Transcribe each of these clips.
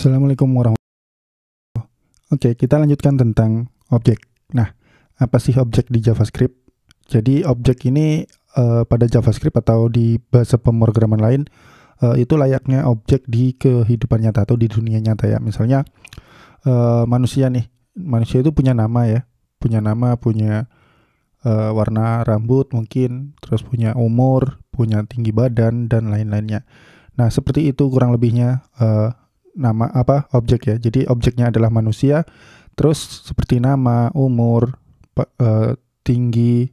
Assalamualaikum warahmatullahi wabarakatuh. Oke, kita lanjutkan tentang objek. Nah, apa sih objek di JavaScript? Jadi, objek ini uh, pada JavaScript atau di bahasa pemrograman lain uh, itu layaknya objek di kehidupan nyata atau di dunia nyata ya. Misalnya uh, manusia nih, manusia itu punya nama ya, punya nama, punya uh, warna rambut mungkin, terus punya umur, punya tinggi badan dan lain-lainnya. Nah, seperti itu kurang lebihnya uh, nama apa objek ya. Jadi objeknya adalah manusia. Terus seperti nama, umur, eh, tinggi,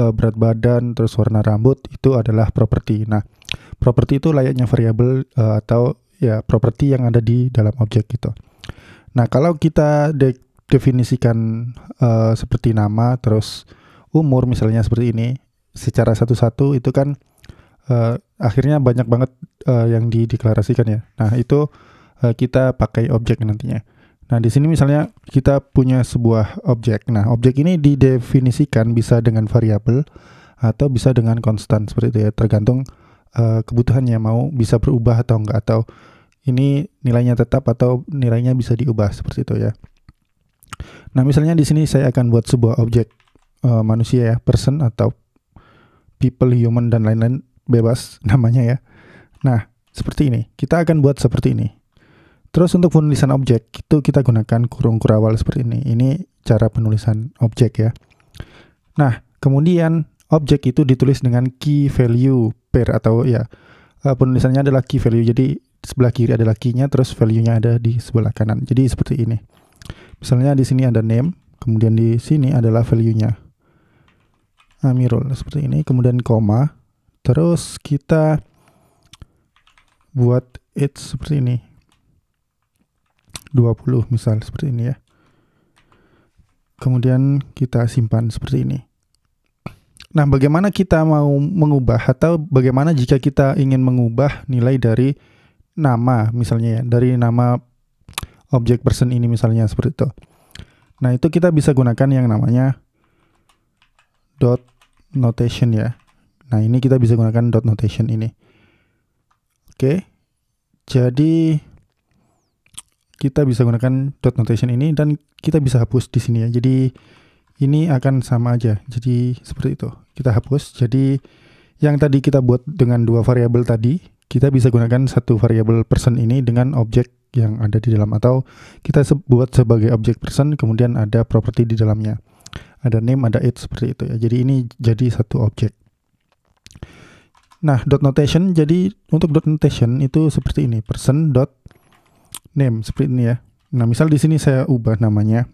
eh, berat badan, terus warna rambut itu adalah properti. Nah, properti itu layaknya variabel eh, atau ya properti yang ada di dalam objek itu Nah, kalau kita de definisikan uh, seperti nama, terus umur misalnya seperti ini, secara satu-satu itu kan uh, akhirnya banyak banget uh, yang dideklarasikan ya. Nah, itu uh, kita pakai objek nantinya. Nah, di sini misalnya kita punya sebuah objek. Nah, objek ini didefinisikan bisa dengan variabel atau bisa dengan konstan seperti itu ya, tergantung uh, kebutuhannya mau bisa berubah atau enggak atau ini nilainya tetap atau nilainya bisa diubah seperti itu ya. Nah, misalnya di sini saya akan buat sebuah objek uh, manusia ya, person atau people, human dan lain-lain bebas namanya ya. Nah, seperti ini. Kita akan buat seperti ini. Terus untuk penulisan objek itu kita gunakan kurung kurawal seperti ini. Ini cara penulisan objek ya. Nah, kemudian objek itu ditulis dengan key value pair atau ya eh, penulisannya adalah key value. Jadi sebelah kiri adalah key-nya terus value-nya ada di sebelah kanan. Jadi seperti ini. Misalnya di sini ada name, kemudian di sini adalah value-nya. Amirul nah, seperti ini, kemudian koma. Terus kita buat it seperti ini 20 misal seperti ini ya. Kemudian kita simpan seperti ini. Nah, bagaimana kita mau mengubah atau bagaimana jika kita ingin mengubah nilai dari nama misalnya ya, dari nama objek person ini misalnya seperti itu. Nah, itu kita bisa gunakan yang namanya dot notation ya. Nah, ini kita bisa gunakan dot notation ini. Oke. Jadi kita bisa gunakan dot notation ini dan kita bisa hapus di sini ya. Jadi ini akan sama aja. Jadi seperti itu. Kita hapus. Jadi yang tadi kita buat dengan dua variabel tadi, kita bisa gunakan satu variabel person ini dengan objek yang ada di dalam atau kita buat sebagai objek person kemudian ada properti di dalamnya. Ada name, ada age seperti itu ya. Jadi ini jadi satu objek. Nah, dot notation jadi untuk dot notation itu seperti ini, person dot name seperti ini ya. Nah, misal di sini saya ubah namanya.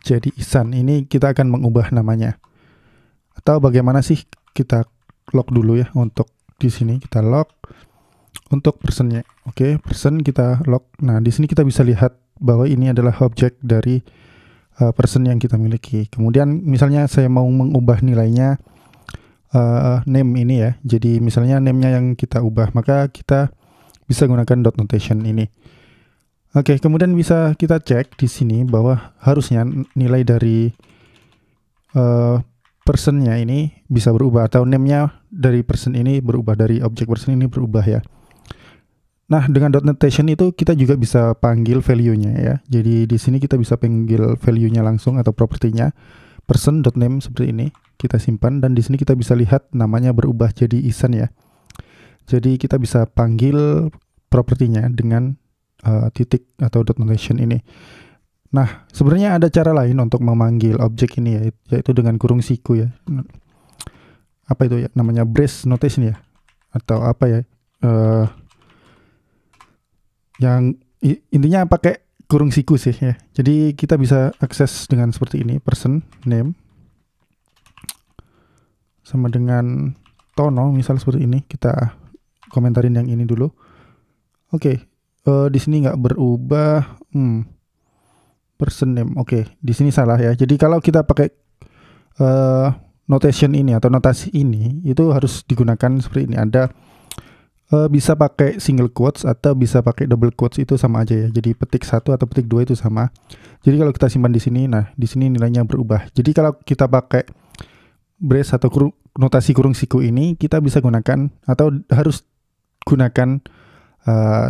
Jadi Isan ini kita akan mengubah namanya. Atau bagaimana sih kita lock dulu ya untuk di sini kita lock untuk personnya. Oke, okay, person kita lock. Nah, di sini kita bisa lihat bahwa ini adalah objek dari uh, person yang kita miliki. Kemudian misalnya saya mau mengubah nilainya uh, name ini ya. Jadi misalnya name-nya yang kita ubah, maka kita bisa gunakan dot notation ini. Oke, kemudian bisa kita cek di sini bahwa harusnya nilai dari uh, personnya ini bisa berubah atau name-nya dari person ini berubah dari objek person ini berubah ya. Nah, dengan dot notation itu kita juga bisa panggil value-nya ya. Jadi di sini kita bisa panggil value-nya langsung atau propertinya person.name seperti ini. Kita simpan dan di sini kita bisa lihat namanya berubah jadi Isan ya. Jadi kita bisa panggil propertinya dengan uh, titik atau dot notation ini. Nah, sebenarnya ada cara lain untuk memanggil objek ini ya, yaitu dengan kurung siku ya. Apa itu ya? Namanya brace notation ya, atau apa ya? Uh, yang intinya pakai kurung siku sih ya. Jadi kita bisa akses dengan seperti ini person name sama dengan tono misal seperti ini kita komentarin yang ini dulu. Oke, okay. uh, eh, di sini nggak berubah. Hmm. Person name. Oke, okay. di sini salah ya. Jadi kalau kita pakai uh, notation ini atau notasi ini itu harus digunakan seperti ini. Ada uh, bisa pakai single quotes atau bisa pakai double quotes itu sama aja ya. Jadi petik satu atau petik dua itu sama. Jadi kalau kita simpan di sini, nah di sini nilainya berubah. Jadi kalau kita pakai brace atau kru, notasi kurung siku ini kita bisa gunakan atau harus gunakan uh, eh,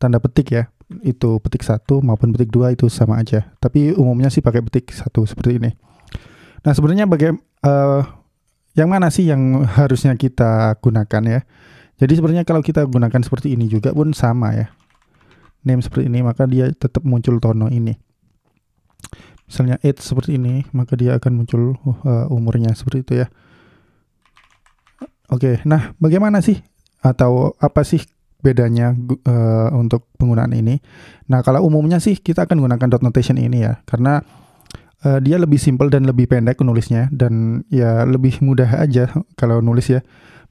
tanda petik ya itu petik satu maupun petik dua itu sama aja tapi umumnya sih pakai petik satu seperti ini nah sebenarnya bagai uh, eh, yang mana sih yang harusnya kita gunakan ya jadi sebenarnya kalau kita gunakan seperti ini juga pun sama ya name seperti ini maka dia tetap muncul tono ini misalnya age seperti ini maka dia akan muncul uh, umurnya seperti itu ya oke okay, nah bagaimana sih atau apa sih bedanya uh, untuk penggunaan ini. Nah, kalau umumnya sih kita akan gunakan dot notation ini ya, karena uh, dia lebih simple dan lebih pendek nulisnya dan ya lebih mudah aja kalau nulis ya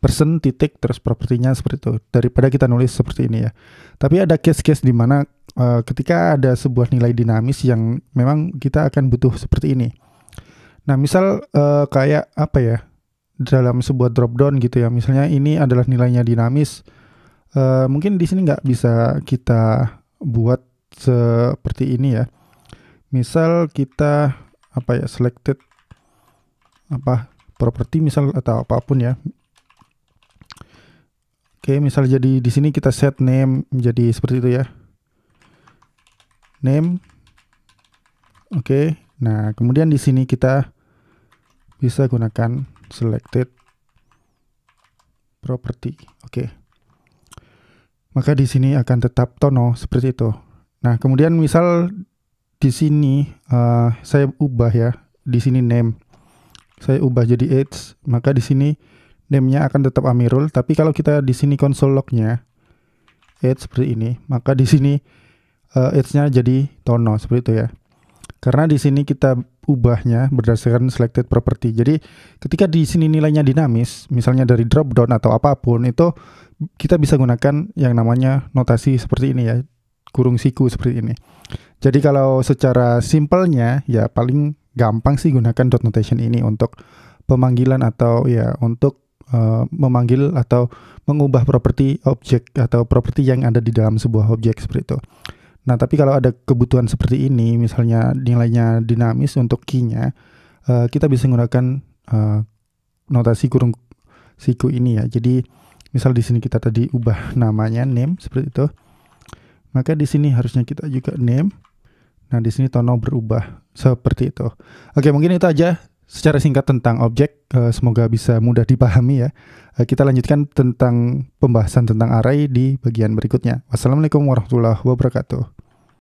person titik terus propertinya seperti itu daripada kita nulis seperti ini ya. Tapi ada case-case di mana uh, ketika ada sebuah nilai dinamis yang memang kita akan butuh seperti ini. Nah, misal uh, kayak apa ya? dalam sebuah drop down gitu ya. Misalnya ini adalah nilainya dinamis. Uh, mungkin di sini nggak bisa kita buat seperti ini ya. Misal kita apa ya selected apa properti misal atau apapun ya. Oke, misal jadi di sini kita set name menjadi seperti itu ya. Name. Oke. Nah, kemudian di sini kita bisa gunakan selected property. Oke. Okay. Maka di sini akan tetap tono seperti itu. Nah, kemudian misal di sini uh, saya ubah ya, di sini name. Saya ubah jadi age, maka di sini name-nya akan tetap Amirul, tapi kalau kita di sini console log-nya age seperti ini, maka di sini uh, age-nya jadi tono seperti itu ya. Karena di sini kita ubahnya berdasarkan selected property. Jadi ketika di sini nilainya dinamis, misalnya dari drop down atau apapun itu kita bisa gunakan yang namanya notasi seperti ini ya, kurung siku seperti ini. Jadi kalau secara simpelnya ya paling gampang sih gunakan dot notation ini untuk pemanggilan atau ya untuk uh, memanggil atau mengubah properti objek atau properti yang ada di dalam sebuah objek seperti itu. Nah, tapi kalau ada kebutuhan seperti ini, misalnya nilainya dinamis untuk key-nya, uh, kita bisa menggunakan uh, notasi kurung siku ini ya. Jadi, misal di sini kita tadi ubah namanya name seperti itu. Maka di sini harusnya kita juga name. Nah, di sini tono berubah seperti itu. Oke, mungkin itu aja secara singkat tentang objek. Uh, semoga bisa mudah dipahami ya. Uh, kita lanjutkan tentang pembahasan tentang array di bagian berikutnya. Wassalamualaikum warahmatullahi wabarakatuh.